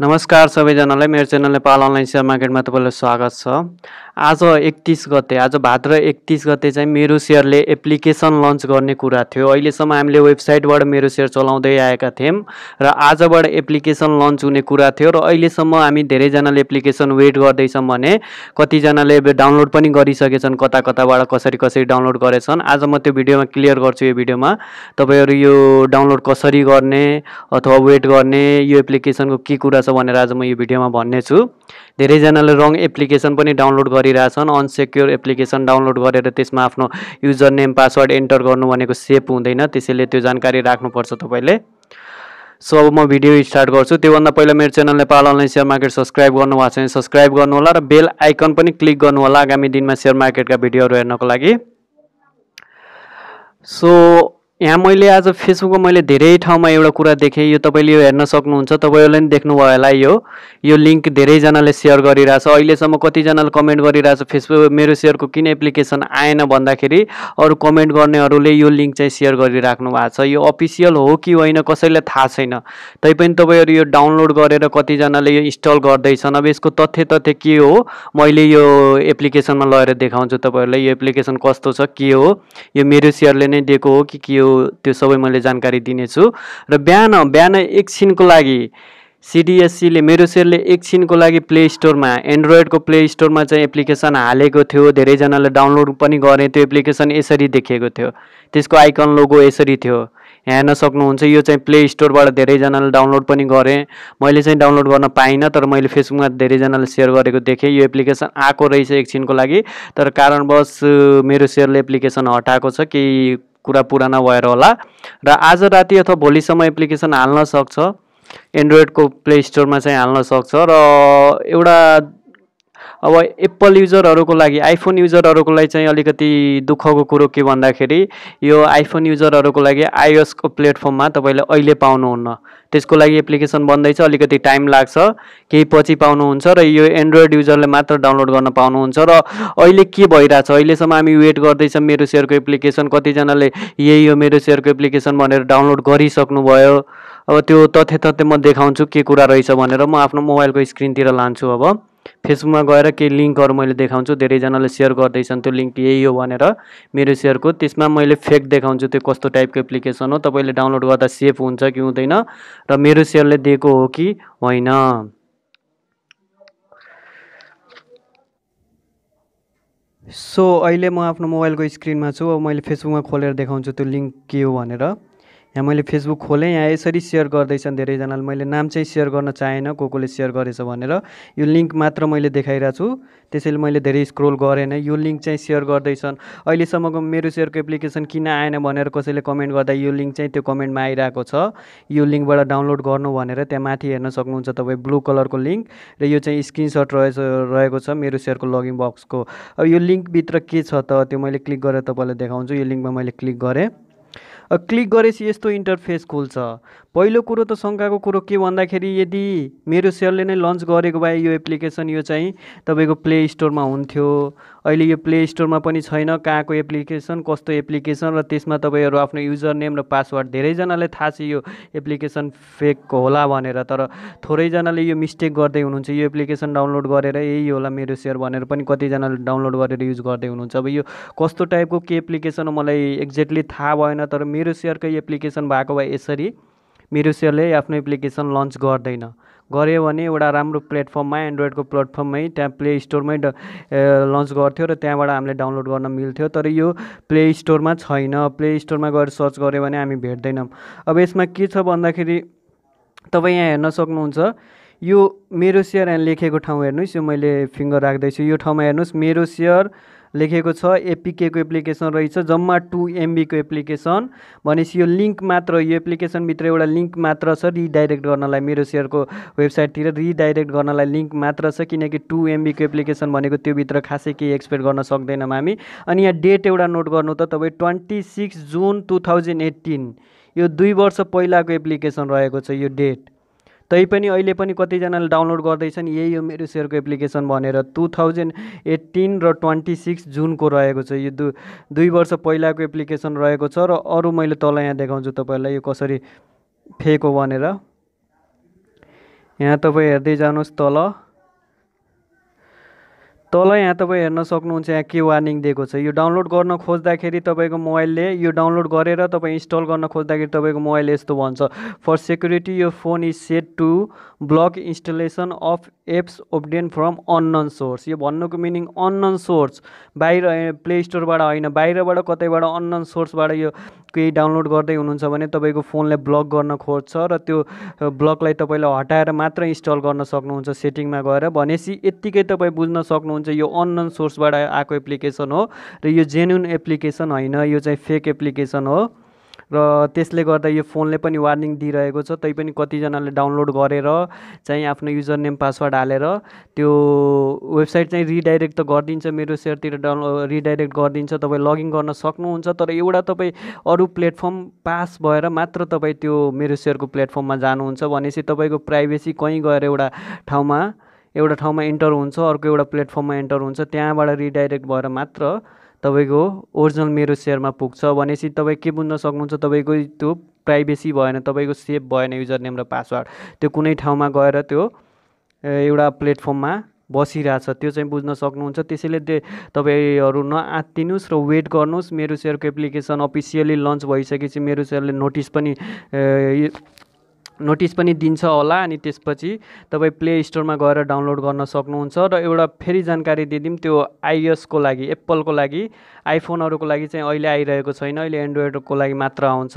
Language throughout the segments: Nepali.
नमस्कार सबैजनालाई मेरो च्यानल नेपाल अनलाइन सेयर मार्केटमा तपाईँलाई स्वागत छ आज एकतिस गते आज भाद्र एकतिस गते चाहिँ मेरो सेयरले एप्लिकेसन लन्च गर्ने कुरा थियो अहिलेसम्म हामीले वेबसाइटबाट मेरो सेयर चलाउँदै आएका थियौँ र आजबाट एप्लिकेसन लन्च हुने कुरा थियो र अहिलेसम्म हामी धेरैजनाले एप्लिकेसन वेट गर्दैछौँ भने कतिजनाले डाउनलोड पनि गरिसकेछन् कता कताबाट कसरी कसरी डाउनलोड गरेछन् आज म त्यो भिडियोमा क्लियर गर्छु यो भिडियोमा तपाईँहरू यो डाउनलोड कसरी गर्ने अथवा वेट गर्ने यो एप्लिकेसनको के कुरा पर्छ भनेर आज म यो भिडियोमा भन्ने छु धेरैजनाले रङ एप्लिकेसन पनि डाउनलोड गरिरहेछन् अनसेक्योर एप्लिकेसन डाउनलोड गरेर त्यसमा आफ्नो युजर नेम पासवर्ड इन्टर गर्नु भनेको सेफ हुँदैन त्यसैले त्यो जानकारी राख्नुपर्छ तपाईँले सो अब म भिडियो स्टार्ट गर्छु त्योभन्दा पहिला मेरो channel Nepal online share market subscribe गर्नुभएको छ भने सब्सक्राइब गर्नुहोला र बेल आइकन पनि क्लिक गर्नुहोला आगामी दिनमा सेयर मार्केटका भिडियोहरू हेर्नको लागि सो यहाँ मैले आज फेसबुकमा मैले धेरै ठाउँमा एउटा कुरा देखेँ यो तपाईँले यो हेर्न सक्नुहुन्छ तपाईँहरूले पनि देख्नुभयो होला यो यो लिङ्क धेरैजनाले सेयर गरिरहेछ अहिलेसम्म कतिजनाले कमेन्ट गरिरहेछ फेसबुक मेरो सेयरको किन एप्लिकेसन आएन भन्दाखेरि अरू कमेन्ट गर्नेहरूले यो लिङ्क चाहिँ सेयर गरिराख्नु भएको छ यो अफिसियल हो कि होइन कसैलाई थाहा छैन तैपनि तपाईँहरू यो डाउनलोड गरेर कतिजनाले यो इन्स्टल गर्दैछन् अब यसको तथ्य तथ्य के हो मैले यो एप्लिकेसनमा लगेर देखाउँछु तपाईँहरूलाई यो एप्लिकेसन कस्तो छ के हो यो मेरो सेयरले नै दिएको हो कि के हो त्यो सबै मैले जानकारी दिनेछु र बिहान बिहान एकछिनको लागि सिडिएससीले मेरो सेलले एकछिनको लागि प्ले स्टोरमा एन्ड्रोइडको प्ले स्टोरमा चाहिँ एप्लिकेसन हालेको थियो धेरैजनाले डाउनलोड पनि गरे त्यो एप्लिकेसन यसरी देखेको थियो त्यसको आइकन लोगो यसरी थियो हेर्न सक्नुहुन्छ यो चाहिँ प्ले स्टोरबाट धेरैजनाले डाउनलोड पनि गरेँ मैले चाहिँ डाउनलोड गर्न पाइनँ तर मैले फेसबुकमा धेरैजनाले सेयर गरेको देखेँ यो एप्लिकेसन आएको रहेछ एकछिनको लागि तर कारणवश मेरो सेयरले एप्लिकेसन हटाएको छ केही कुरा पुराना भएर होला र आज राति अथवा भोलिसम्म एप्लिकेसन हाल्न सक्छ एन्ड्रोइडको प्ले स्टोरमा चाहिँ हाल्न सक्छ र एउटा अब एप्पल युजरहरूको लागि आइफोन युजरहरूको लागि चाहिँ अलिकति दुःखको कुरो के भन्दाखेरि यो आइफोन युजरहरूको लागि आइओएसको प्लेटफर्ममा तपाईँले अहिले पाउनुहुन्न त्यसको लागि एप्लिकेसन बन्दैछ अलिकति टाइम लाग्छ केही पछि पाउनुहुन्छ र यो एन्ड्रोइड युजरले मात्र डाउनलोड गर्न पाउनुहुन्छ र अहिले के भइरहेछ अहिलेसम्म हामी वेट गर्दैछौँ मेरो सेयरको एप्लिकेसन कतिजनाले यही हो मेरो सेयरको एप्लिकेसन भनेर डाउनलोड गरिसक्नुभयो अब त्यो तथ्य तथ्य म देखाउँछु के कुरा रहेछ भनेर म आफ्नो मोबाइलको स्क्रिनतिर लान्छु अब फेसबुकमा गएर केही लिङ्कहरू मैले देखाउँछु धेरैजनाले सेयर गर्दैछन् त्यो लिङ्क यही हो भनेर मेरो सेयरको त्यसमा मैले फेक देखाउँछु त्यो कस्तो टाइपको एप्लिकेसन हो तपाईँले डाउनलोड गर्दा सेफ हुन्छ कि हुँदैन र मेरो सेयरले दिएको हो कि होइन सो अहिले म आफ्नो मोबाइलको स्क्रिनमा छु अब मैले फेसबुकमा खोलेर देखाउँछु त्यो लिङ्क के हो भनेर यहाँ मैले फेसबुक खोलेँ यहाँ यसरी सेयर गर्दैछन् धेरैजनाले मैले नाम चाहिँ सेयर गर्न चाहेन को कोले सेयर गरेछ भनेर यो लिङ्क मात्र मैले देखाइरहेको छु त्यसैले मैले धेरै स्क्रोल गरेन यो लिङ्क चाहिँ सेयर गर्दैछन् अहिलेसम्मको मेरो सेयरको एप्लिकेसन किन आएन भनेर कसैले कमेन्ट गर्दा यो लिङ्क चाहिँ त्यो कमेन्टमा आइरहेको छ यो लिङ्कबाट डाउनलोड गर्नु भनेर त्यहाँ माथि हेर्न सक्नुहुन्छ तपाईँ ब्लू कलरको लिङ्क र यो चाहिँ स्क्रिनसट रहेछ रहेको छ मेरो सेयरको लगइन बक्सको अब यो लिङ्कभित्र के छ त त्यो मैले क्लिक गरेर तपाईँलाई देखाउँछु यो लिङ्कमा मैले क्लिक गरेँ क्लिक गरेपछि यस्तो इन्टरफेस खोल्छ पहिलो कुरो त शङ्काको कुरो के भन्दाखेरि यदि मेरो सेलले नै लन्च गरेको भए यो एप्लिकेसन यो चाहिँ तपाईँको प्ले स्टोरमा हुन्थ्यो अहिले यो प्ले स्टोरमा पनि छैन कहाँको एप्लिकेसन कस्तो एप्लिकेसन र त्यसमा तपाईँहरू आफ्नो युजर नेम र पासवर्ड धेरैजनालाई थाहा छ यो एप्लिकेसन फेक होला भनेर तर थोरैजनाले यो मिस्टेक गर्दै हुनुहुन्छ यो एप्लिकेसन डाउनलोड गरेर यही होला मेरो सेयर भनेर पनि कतिजनाले डाउनलोड गरेर युज गर्दै हुनुहुन्छ अब यो कस्तो टाइपको के एप्लिकेसन मलाई एक्ज्याक्टली थाहा भएन तर मेरो सेयरकै एप्लिकेसन भएको भए यसरी मिरुसियरले आफ्नो एप्लिकेसन लन्च गर्दैन गऱ्यो भने एउटा राम्रो प्लेटफर्ममा एन्ड्रोइडको प्लेटफर्ममै त्यहाँ प्ले स्टोरमै लन्च गर्थ्यो र त्यहाँबाट हामीले डाउनलोड गर्न मिल्थ्यो तर यो प्ले स्टोरमा छैन प्ले स्टोरमा गएर सर्च गऱ्यो भने हामी भेट्दैनौँ अब यसमा के छ भन्दाखेरि तपाईँ यहाँ हेर्न सक्नुहुन्छ यो मेरो सेयर यहाँ लेखेको ठाउँ हेर्नुहोस् यो मैले फिङ्गर राख्दैछु यो ठाउँमा हेर्नुहोस् मेरो सेयर लेखेको छ एपिकेको एप्लिकेसन रहेछ जम्मा टु एमबीको एप्लिकेसन भनेपछि यो लिङ्क मात्र यो एप्लिकेसनभित्र एउटा लिङ्क मात्र छ रिडाइरेक्ट गर्नलाई मेरो सेयरको वेबसाइटतिर रिडाइरेक्ट गर्नलाई लिङ्क मात्र छ किनकि टु एमबीको एप्लिकेसन भनेको त्योभित्र खासै केही एक्सपेक्ट गर्न सक्दैनौँ हामी अनि यहाँ डेट एउटा नोट गर्नु त तपाईँ twenty six June two thousand eighteen यो दुई वर्ष पहिलाको एप्लिकेसन रहेको छ यो डेट तैपनि अहिले पनि कतिजनाले डाउनलोड गर्दैछन् यही हो मेरो सेयरको एप्लिकेसन भनेर टु थाउजन्ड एट्टिन र ट्वेन्टी सिक्स जुनको रहेको छ यो दु दुई वर्ष पहिलाको एप्लिकेसन रहेको छ र अरू मैले तल यहाँ देखाउँछु तपाईँलाई यो कसरी फेक हो भनेर यहाँ तपाईँ हेर्दै जानुहोस् तल तल यहाँ तपाईँ हेर्न सक्नुहुन्छ यहाँ के वार्निङ दिएको छ यो डाउनलोड गर्न खोज्दाखेरि तपाईँको मोबाइलले यो डाउनलोड गरेर तपाईँ इन्स्टल गर्न खोज्दाखेरि तपाईँको मोबाइलले यस्तो भन्छ फर सेक्युरिटी यो phone is set to block installation of apps obtained from unknown source यो भन्नुको मिनिङ अननन सोर्स बाहिर प्ले स्टोरबाट होइन बाहिरबाट कतैबाट अननन सोर्सबाट यो केही डाउनलोड गर्दै हुनुहुन्छ भने तपाईँको फोनलाई ब्लक गर्न खोज्छ र त्यो ब्लकलाई तपाईँले हटाएर मात्र इन्स्टल गर्न सक्नुहुन्छ सेटिङमा गएर भनेपछि यत्तिकै तपाईँ बुझ्न सक्नुहुन्छ यो अननन सोर्सबाट आएको एप्लिकेसन हो र यो जेन्युन एप्लिकेसन होइन यो चाहिँ फेक एप्लिकेसन हो र त्यसले गर्दा यो फोनले पनि वार्निङ दिइरहेको छ तैपनि कतिजनाले डाउनलोड गरेर चाहिँ आफ्नो युजर नेम पासवर्ड हालेर त्यो वेबसाइट चाहिँ रिडाइरेक्ट त गरिदिन्छ मेरो सेयरतिर डाउन रिडाइरेक्ट गरिदिन्छ तपाईँ लगइन गर्न सक्नुहुन्छ तर एउटा तपाईँ अरू प्लेटफर्म पास भएर मात्र तपाईँ त्यो मेरो सेयरको प्लेटफर्ममा जानुहुन्छ भनेपछि तपाईँको प्राइभेसी कहीँ गएर एउटा ठाउँमा एउटा ठाउँमा इन्टर हुन्छ अर्को एउटा प्लेटफर्ममा इन्टर हुन्छ त्यहाँबाट रिडाइरेक्ट भएर मात्र तपाईँको ओरिजिनल मेरो सेयरमा पुग्छ भनेपछि तपाईँ के बुझ्न सक्नुहुन्छ तपाईँको त्यो प्राइभेसी भएन तपाईँको सेफ भएन युजर नेम र पासवर्ड त्यो कुनै ठाउँमा गएर त्यो एउटा प्लेटफर्ममा बसिरहेछ त्यो चाहिँ बुझ्न सक्नुहुन्छ त्यसैले त्यो तपाईँहरू नआत्तिनुहोस् र वेट गर्नुहोस् मेरो सेयरको एप्लिकेसन अफिसियली लन्च भइसकेपछि मेरो सेयरले नोटिस पनि नोटिस पनि दिन्छ होला अनि त्यसपछि तपाईँ प्ले स्टोरमा गएर डाउनलोड गर्न सक्नुहुन्छ र एउटा फेरि जानकारी दिइदिउँ त्यो आइएसको लागि एप्पलको लागि आइफोनहरूको लागि चाहिँ अहिले आइरहेको छैन अहिले एन्ड्रोइडको लागि मात्र आउँछ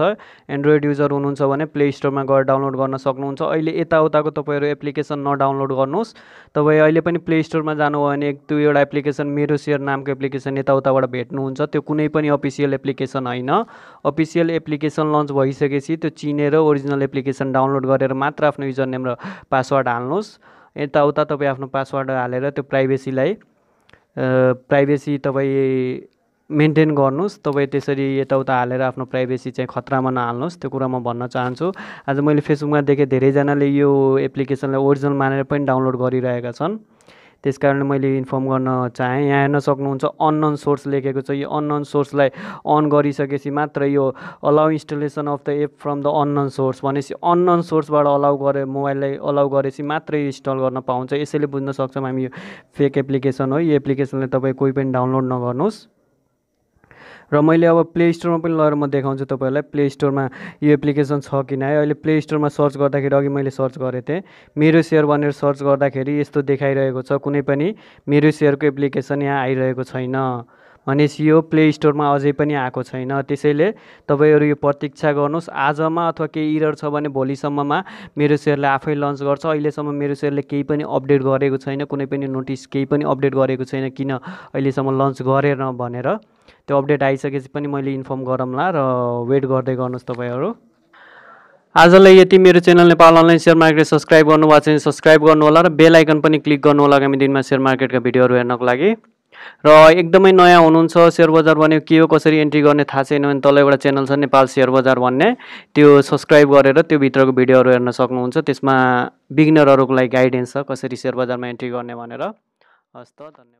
एन्ड्रोइड युजर हुनुहुन्छ भने प्ले स्टोरमा गएर डाउनलोड गर्न सक्नुहुन्छ अहिले यताउताको तपाईँहरू एप्लिकेसन नडाउनलोड गर्नुहोस् तपाईँ अहिले पनि प्ले स्टोरमा जानुभयो भने एक दुईवटा एप्लिकेसन मेरो सेयर नामको एप्लिकेसन यताउताबाट भेट्नुहुन्छ त्यो कुनै पनि अफिसियल एप्लिकेसन होइन अफिसियल एप्लिकेसन लन्च भइसकेपछि त्यो चिनेर ओरिजिनल एप्लिकेसन डाउनलोड डाउनलोड गरेर मात्र आफ्नो युजर नेम र पासवर्ड हाल्नुहोस् यताउता तपाईँ आफ्नो पासवर्ड हालेर त्यो प्राइभेसीलाई प्राइभेसी तपाईँ मेन्टेन गर्नुहोस् तपाईँ त्यसरी यताउता हालेर आफ्नो प्राइभेसी चाहिँ खतरामा नहाल्नुहोस् त्यो कुरा म भन्न चाहन्छु आज मैले फेसबुकमा देखेँ धेरैजनाले यो एप्लिकेसनलाई ओरिजिनल मानेर पनि डाउनलोड गरिरहेका छन् त्यस कारण मैले इन्फर्म गर्न चाहेँ यहाँ हेर्न सक्नुहुन्छ अननोन सोर्स लेखेको छ यो अननोन सोर्सलाई अन गरिसकेपछि मात्र यो allow installation of the app from the unknown source भनेपछि अननोन सोर्सबाट अलाउ गरे मोबाइललाई अलाउ गरेपछि मात्रै इन्स्टल गर्न पाउँछ यसैले बुझ्न सक्छौँ हामी यो फेक एप्लिकेसन हो यो एप्लिकेसनलाई तपाईँ कोही पनि डाउनलोड नगर्नुहोस् र मैले अब प्ले स्टोरमा पनि लगेर म देखाउँछु तपाईँहरूलाई प्ले स्टोरमा यो एप्लिकेसन छ कि नै अहिले प्ले स्टोरमा सर्च गर्दाखेरि अघि मैले सर्च गरेको थिएँ मेरो सेयर भनेर सर्च गर्दाखेरि यस्तो देखाइरहेको छ कुनै पनि मेरो सेयरको एप्लिकेसन यहाँ आइरहेको छैन भनेपछि यो प्ले स्टोरमा अझै पनि आएको छैन त्यसैले तपाईँहरू यो प्रतीक्षा गर्नुहोस् आजमा अथवा केही इरर छ भने भोलिसम्ममा मेरो सेयरले आफै लन्च गर्छ अहिलेसम्म मेरो सेयरले केही पनि अपडेट गरेको छैन कुनै पनि नोटिस केही पनि अपडेट गरेको छैन किन अहिलेसम्म लन्च गरेन भनेर त्यो अपडेट आइसकेपछि पनि मैले इन्फर्म गरौँला र वेट गर्दै गर्नुहोस् तपाईँहरू आजलाई यति मेरो channel Nepal online share market subscribe गर्नुभएको छ भने सब्सक्राइब गर्नु होला र बेल आइकन पनि क्लिक गर्नु होला आगामी दिनमा सेयर मार्केटका भिडियोहरू हेर्नको लागि र एकदमै नयाँ हुनुहुन्छ सेयर बजार भन्ने के हो कसरी एन्ट्री गर्ने थाहा छैन भने तल एउटा च्यानल छ नेपाल सेयर बजार भन्ने त्यो सब्सक्राइब गरेर त्यो भित्रको भिडियोहरू हेर्न सक्नुहुन्छ त्यसमा बिगिनरहरूको लागि गाइडेन्स छ कसरी सेयर बजारमा एन्ट्री गर्ने भनेर हस् त धन्यवाद